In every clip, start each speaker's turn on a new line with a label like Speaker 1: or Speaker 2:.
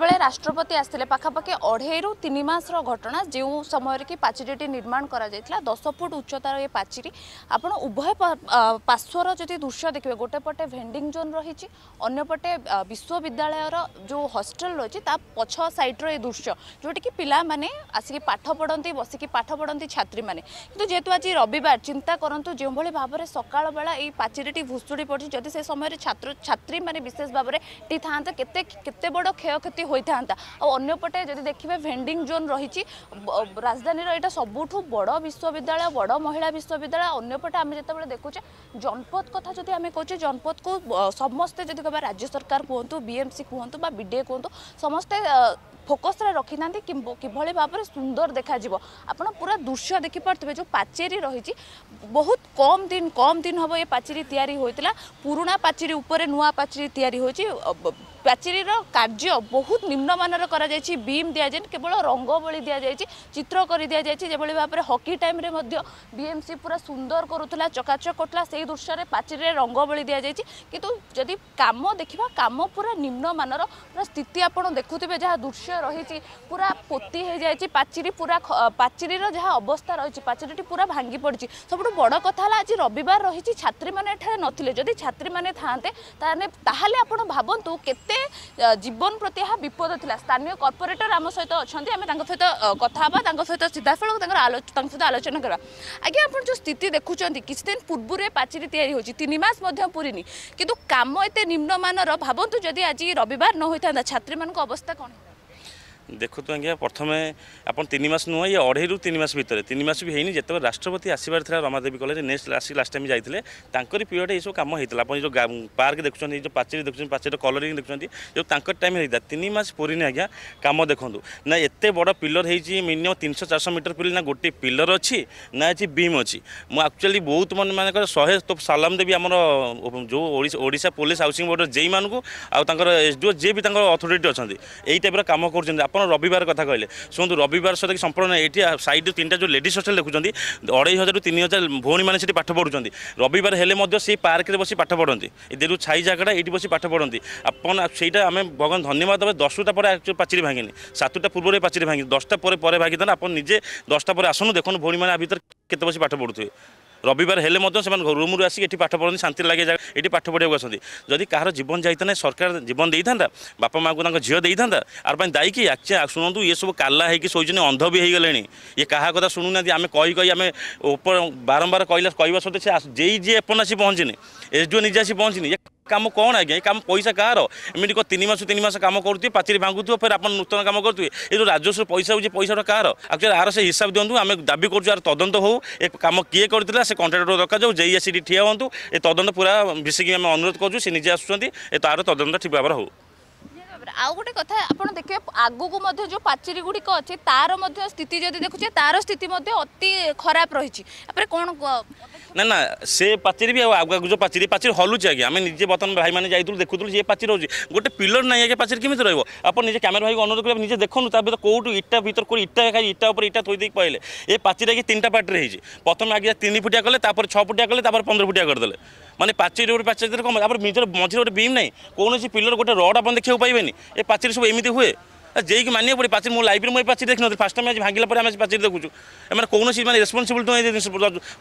Speaker 1: যেতবে রাষ্ট্রপতি আসলে পাখাপাখি রু তিন মাসর ঘটনা যে সময় কি পাচিরিটি নির্মাণ করা যাই দশ ফুট উচ্চতার এই পাচিরি আপনার উভয় পার্শ্বর যদি দৃশ্য দেখবে গোটে পটে ভেন্ডিং জোন রয়েছে অন্যপটে বিশ্ববিদ্যালয়ের যে হস্টেল রয়েছে তা পছ সাইডর এই দৃশ্য যেটি কি পিলা মানে আসিকি পাঠ পড়তে বসিকি পাঠ পড়তে ছাত্রী মানে কিন্তু যেহেতু আজ রবিবার চিন্তা করতো যেভাবে ভাবে সকাল বেলা এই পাচিরিটি ভুষুড়ি পড়ছে যদি সে সময় ছাত্র ছাত্রী মানে বিশেষ ভাবে টি থাকে কত কেতে বড় ক্ষয়ক্ষতি ଉନ୍ନତି ହୋଇଥାନ୍ତା ଆଉ ଅନ୍ୟପଟେ ଯଦି ଦେଖିବେ ଭେଣ୍ଡିଂ ଜୋନ୍ ରହିଛି ରାଜଧାନୀର ଏଇଟା ସବୁଠୁ ବଡ଼ ବିଶ୍ୱବିଦ୍ୟାଳୟ ବଡ଼ ମହିଳା ବିଶ୍ୱବିଦ୍ୟାଳୟ ଅନ୍ୟପଟେ ଆମେ ଯେତେବେଳେ ଦେଖୁଛେ ଜନପଥ କଥା ଯଦି ଆମେ କହୁଛେ ଜନପଦକୁ ସମସ୍ତେ ଯଦି କହିବା ରାଜ୍ୟ ସରକାର କୁହନ୍ତୁ ବି ଏମ୍ ସି କୁହନ୍ତୁ ବା ବି ଡି ଏ କୁହନ୍ତୁ ସମସ୍ତେ ଫୋକସ୍ରେ ରଖିଥାନ୍ତି କିଭଳି ଭାବରେ ସୁନ୍ଦର ଦେଖାଯିବ ଆପଣ ପୁରା ଦୃଶ୍ୟ ଦେଖିପାରୁଥିବେ ଯେଉଁ ପାଚେରୀ ରହିଛି ବହୁତ କମ୍ ଦିନ କମ୍ ଦିନ ହେବ ଏ ପାଚେରୀ ତିଆରି ହୋଇଥିଲା ପୁରୁଣା ପାଚେରୀ ଉପରେ ନୂଆ ପାଚେରୀ ତିଆରି ହେଉଛି প্রাচেরীর কার্য বহু নিম্নমানের করা যাই বিম দিয়া যায় কেবল রঙ ভি দিয়া যাই চিত্র করে দিয়া যাই যেভাবে ভাবে হকি টাইমে বিএমসি পুরা সুন্দর করুলা চকাচক করুলা সেই দৃশ্যের প্রাচেরীর রঙ ভি দিয়া যাই কিন্তু যদি কাম দেখা কাম পুরা নিম্নমানের পুরা স্থিতি আপনার দেখুবে যা দৃশ্য রয়েছে পুরা পোতি হয়ে যাই প্রাচেরী পুরা প্রাচেরীর যা অবস্থা রয়েছে প্রাচেরীটি পুরা ভাঙ্গি পড়ছে সবুঠ বড় কথা হল আজ রবিবার রয়েছে ছাত্রী মানে এখানে নদী ছাত্রী মানে থাকে তাহলে তাহলে আপনার ভাবতু কত କେତେ ଜୀବନ ପ୍ରତି ଏହା ବିପଦ ଥିଲା ସ୍ଥାନୀୟ କର୍ପୋରେଟର ଆମ ସହିତ ଅଛନ୍ତି ଆମେ ତାଙ୍କ ସହିତ କଥା ହେବା ତାଙ୍କ ସହିତ ସିଧାସଳଖ ତାଙ୍କର ତାଙ୍କ ସହିତ ଆଲୋଚନା କରିବା ଆଜ୍ଞା ଆପଣ ଯେଉଁ ସ୍ଥିତି ଦେଖୁଛନ୍ତି କିଛି ଦିନ ପୂର୍ବରୁ ଏ ପାଚେରୀ ତିଆରି ହେଉଛି ତିନି ମାସ ମଧ୍ୟ ପୁରିନି କିନ୍ତୁ କାମ ଏତେ ନିମ୍ନମାନର ଭାବନ୍ତୁ ଯଦି ଆଜି ରବିବାର ନ ହୋଇଥାନ୍ତା ଛାତ୍ରୀମାନଙ୍କ ଅବସ୍ଥା କ'ଣ
Speaker 2: ଦେଖନ୍ତୁ ଆଜ୍ଞା ପ୍ରଥମେ ଆପଣ ତିନି ମାସ ନୁହଁ ଇଏ ଅଢ଼େଇରୁ ତିନି ମାସ ଭିତରେ ତିନି ମାସ ବି ହେଇନି ଯେତେବେଳେ ରାଷ୍ଟ୍ରପତି ଆସିବାର ଥିଲା ରମାଦେବୀ କଲେଜ ନେକ୍ସଟ ଆସିକି ଲାଷ୍ଟ ଟାଇମ୍ ଯାଇଥିଲେ ତାଙ୍କରି ପିରିୟଡ଼ ଏଇସବୁ କାମ ହେଇଥିଲା ଆପଣ ଯେଉଁ ପାର୍କ ଦେଖୁଛନ୍ତି ଯେଉଁ ପାଚେରୀ ଦେଖୁଛନ୍ତି ପାଚେରୀର କଲରିଂ ଦେଖୁଛନ୍ତି ଯେଉଁ ତାଙ୍କର ଟାଇମ୍ ହେଇଥିଲା ତିନି ମାସ ପୁରୀନି ଆଜ୍ଞା କାମ ଦେଖନ୍ତୁ ନା ଏତେ ବଡ଼ ପିଲର ହେଇଛି ମିନିମମ୍ ତିନିଶହ ଚାରିଶହ ମିଟର ପିଲର ନା ଗୋଟିଏ ପିଲର ଅଛି ନା ଏଠି ବିମ୍ ଅଛି ମୁଁ ଆକ୍ଚୁଆଲି ବହୁତ ମାନେ ମାନଙ୍କର ଶହେ ତୋ ସାଲାମ ଦେବି ଆମର ଯେଉଁ ଓଡ଼ିଶା ପୋଲିସ ହାଉସିଂ ବୋର୍ଡ଼ର ଜେଇମାନଙ୍କୁ ଆଉ ତାଙ୍କର ଏସ୍ ଡିଓ ଯିଏ ବି ତାଙ୍କର ଅଥରିଟି ଅଛନ୍ତି ଏଇ ଟାଇପ୍ର କାମ କରୁଛନ୍ତି আপনার রবিবার কথা কে শুধু রবিবার সহ সম্পূর্ণ এটি সাইড তিনটা যে লেডিজ হোস্টেল দেখুছেন অড়াই হাজার তিন হাজার ভৌণী মানে সেটি পাঠ পড়ুছেন রবিবার হলে সেই পার্কে বসি পাঠ পড়তে এদের ছাই জায়গাটা এটি বসি পাঠ পড়তে আপনার সেইটা আমি ভগবান ধন্যবাদ দেবে দশটা পরে পাচিরি ভাঙিনি সাতটা পূর্বে পাচিরি ভাঙিনি দশটা পরে পরে ভাঙি ভাগিদেন আপনার নিজে দশটা পরে আসুন দেখুন ভৌণী মানে ভিতরে কত বসি পাঠ পড়ুথে রবিবার ହେଲେ ମଧ୍ୟ ସେମାନେ ରୁମ୍ରୁ ଆସିକି ଏଠି ପାଠ ପଢ଼ନ୍ତି ଶାନ୍ତି ଲାଗେ ଏଠି ପାଠ ପଢ଼ିବାକୁ ଆସନ୍ତି ଯଦି କାହାର ଜୀବନ ଯାଇଥାନ୍ତା ସରକାର ଜୀବନ ଦେଇଥାନ୍ତା ବାପା ମାଆଙ୍କୁ ତାଙ୍କ ଝିଅ ଦେଇଥାନ୍ତା ଆର ପାଇଁ ଦାୟୀକି ଆଚ୍ଛା ଶୁଣନ୍ତୁ ଇଏ ସବୁ କାଲା ହେଇକି ଶୋଇଛନ୍ତି ଅନ୍ଧ ବି ହେଇଗଲେଣି ଇଏ କାହା କଥା ଶୁଣୁନାହାନ୍ତି ଆମେ କହି କହି ଆମେ ବାରମ୍ବାର କହିଲା କହିବା ସତ୍ତ୍ୱେ ସେ ଯେଇ ଯିଏ ଏପର୍ଯ୍ୟନ୍ତ ଆସି ପହଞ୍ଚିନି ଏସ୍ ଡିଓ ନିଜେ ଆସି ପହଞ୍ଚିନି কাম কোণ আজ্ঞা এই কাম পয়সা কাহার এমনি তিন মাস তিন মাস কাম করুথে পাচিরি ভাঙ্গুথে ফের আপনার নূতন কাম করুথে এই যে রাজস্ব পয়সা হচ্ছে পয়সাটা কাহার আকচুয়ালি আর সে হিসাব দিও আমি দাবি করছু আর তদন্ত হোক এ কাম কিয়ে করে সে কন্ট্রাক্টর দরকার যাও যেই আসি ঠিয়া হুম এ তদন্ত পুরা বেশিকি আমি অনুরোধ করছু সে নিজে আসুচার এ তার তদন্ত ঠিক ভাবে হোক
Speaker 1: আউ গোটে কথা আপনার ଆଗକୁ ମଧ୍ୟ ଯେଉଁ ପାଚେରୀ ଗୁଡ଼ିକ ଅଛି ତାର ମଧ୍ୟ ସ୍ଥିତି ଯଦି ଦେଖୁଛେ ତାର ସ୍ଥିତି ମଧ୍ୟ ଅତି ଖରାପ ରହିଛି ତାପରେ କ'ଣ
Speaker 2: ନା ନା ସେ ପାଚେରୀ ବି ଆଉ ଆଗକୁ ଯେଉଁ ପାଚେରୀ ପାଚେରୀ ହଲୁଛି ଆଜ୍ଞା ଆମେ ନିଜେ ବର୍ତ୍ତମାନ ଭାଇମାନେ ଯାଇଥିଲୁ ଦେଖୁଥିଲୁ ଯେ ପାଚେରୀ ରହୁଛି ଗୋଟେ ପିଲର ନାହିଁ ଆଜ୍ଞା ପାଚେରୀ କେମିତି ରହିବ ଆପଣ ନିଜେ କ୍ୟାମେରା ଭାଇକୁ ଅନୁରୋଧ କରିବେ ନିଜେ ଦେଖନ୍ତୁ ତା ଭିତରେ କେଉଁଠୁ ଇଟା ଭିତରେ କେଉଁ ଇଟା ଖାଇ ଇଟା ଉପରେ ଇଟା ଥୋଇ ଦେଇକି ପାଇଲେ ଏ ପାଚେରୀ ଆଜ୍ଞା ତିନିଟା ପାର୍ଟିରେ ହେଇଛି ପ୍ରଥମେ ଆଜ୍ଞା ତିନି ଫୁଟିଆ କଲେ ତାପରେ ଛଅ ଫୁଟିଆ କଲେ ତାପରେ ପନ୍ଦର ଫୁଟିଆ କରିଦେଲେ মানে পাচেরি গোটে পাচেরি কম তারপরে নিজের মঝিরে গোটে বিম নাই কৌশি পিলর গোটে রড আপনার দেখতে পাইবেনি এ পাচেরি সব এমনি হুয়ে হ্যাঁ, যেই মানিয়ে পড়ে পাচির মো লাইফে মু পাচির দেখি ফার্স্ট টাইম আজ ভাঙিলা পরে আমি পাচির দেখুছু এমন কৌশি মানে রেসপন্সিবিলিটি নয়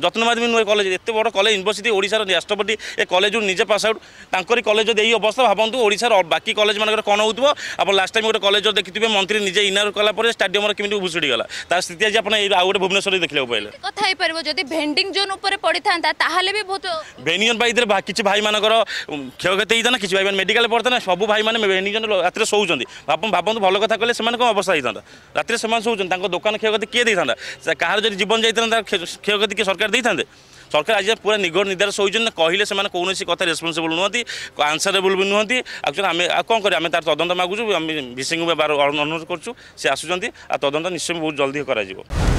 Speaker 2: যত্ন মাধ্যমে নয় কলেজ এত বড় কলেজ ইউনিভার্সিটি ওড়িশার রাষ্ট্রপতি এ কলেজ নিজে পাস আউট তাঁর কলেজ যদি এই অবস্থা ভাবতু ওড়িশার বাকি কলেজ মানুষের কণ হোক আপনার লাস্ট টাইম গোটে কলেজ দেখিবে মন্ত্রী নিজে ইনার কলা পরে স্টাডিয়মর কমিটি ভুষুড়ি গলা তার স্থিতি আজ আপনার এই আউ গোটে ভুবনেশ্বর দেখলে পাইলে
Speaker 1: কথা হইপার যদি ভেন্ডিং জোন উপরে পড়ি থাকে তাহলে বি বহুত
Speaker 2: ভেনিয়ন ভাই কিছু ভাই মানকর ক্ষয়ক্ষতি হইতা না কিছু ভাই মানে মেডিকাল পড়ে না সবু ভাই মানে ভেন্ডিং জোন রাতে শোচ্ছেন ভাবুন ভালো কথা কলে সে অবস্থা হয়ে থাকে রাতে সে তাঁর দোকান ক্ষয়ক্ষতি কে দিয়ে থাকে সে কাহার যদি জীবন যাই তার ক্ষয়ক্ষতি কি সরকার দিয়ে থাকে সরকার আজ পুরা নিগড় নিদার শোচন কহিলে সে কৌশি কথা রেসপন্সিবল নুহতি আনসারেবল বি নুহতি আকচুয়ালি আমি কম করি আমি তার তদন্ত মাগুছু আমি ভিসিঙ্কু অনুরোধ করছু সে আসুচার আর তদন্ত নিশ্চয়ই বহু জলদি করা